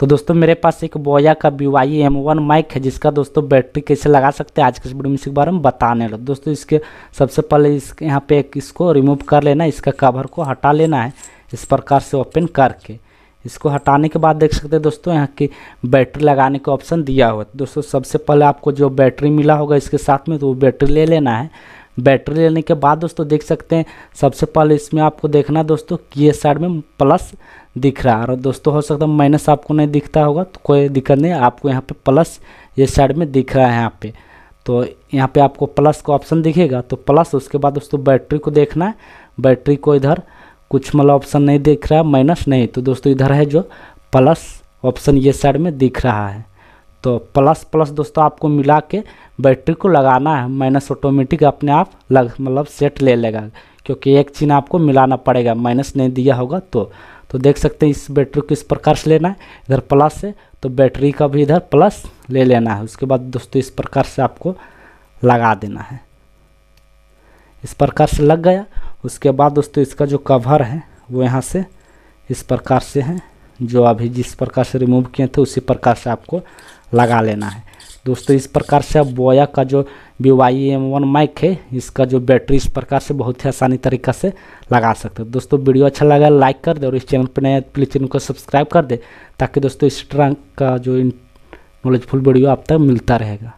तो दोस्तों मेरे पास एक बोया का B Y M one mic है जिसका दोस्तों बैटरी कैसे लगा सकते हैं आज के इस वीडियो में इसके बारे में बताने लो दोस्तों इसके सबसे पहले इस यहाँ पे एक इसको रिमूव कर लेना है इसका कवर को हटा लेना है इस प्रकार से ओपन करके इसको हटाने के बाद देख सकते हैं दोस्तों यहाँ की बैटरी लगाने का ऑप्शन दिया हुआ है दोस्तों सबसे पहले आपको जो बैटरी मिला होगा इसके साथ में तो वो बैटरी ले लेना है बैटरी लेने के बाद दोस्तों देख सकते हैं सबसे पहले इसमें आपको देखना है दोस्तों कि ये साइड में प्लस दिख रहा है और दोस्तों हो सकता है माइनस आपको नहीं दिखता होगा तो कोई दिक्कत नहीं आपको यहाँ पे प्लस ये साइड में दिख रहा है यहाँ पे तो यहाँ पे आपको प्लस का ऑप्शन दिखेगा तो प्लस उसके बाद दोस्तों बैटरी को देखना है बैटरी को इधर कुछ मतलब ऑप्शन नहीं दिख रहा माइनस नहीं तो दोस्तों इधर है जो प्लस ऑप्शन ये साइड में दिख रहा है तो प्लस प्लस दोस्तों आपको मिला के बैटरी को लगाना है माइनस ऑटोमेटिक अपने आप लग मतलब सेट ले लेगा क्योंकि एक चीन आपको मिलाना पड़ेगा माइनस नहीं दिया होगा तो तो देख सकते हैं इस बैटरी को इस प्रकार से लेना है इधर प्लस है तो बैटरी का भी इधर प्लस ले लेना है उसके बाद दोस्तों इस प्रकार से आपको लगा देना है इस प्रकार से लग गया उसके बाद दोस्तों इसका जो कवर है वो यहाँ से इस प्रकार से है जो अभी जिस प्रकार से रिमूव किए थे उसी प्रकार से आपको लगा लेना है दोस्तों इस प्रकार से आप बोया का जो V Y M one mic है इसका जो बैटरी इस प्रकार से बहुत ही आसानी तरीका से लगा सकते हो दोस्तों वीडियो अच्छा लगा लाइक कर दे और इस चैनल पर नए प्लीज चैनल को सब्सक्राइब कर दे ताकि दोस्तों इस तरह का जो नॉलेजफुल वीडियो आप तक मिलता रहेगा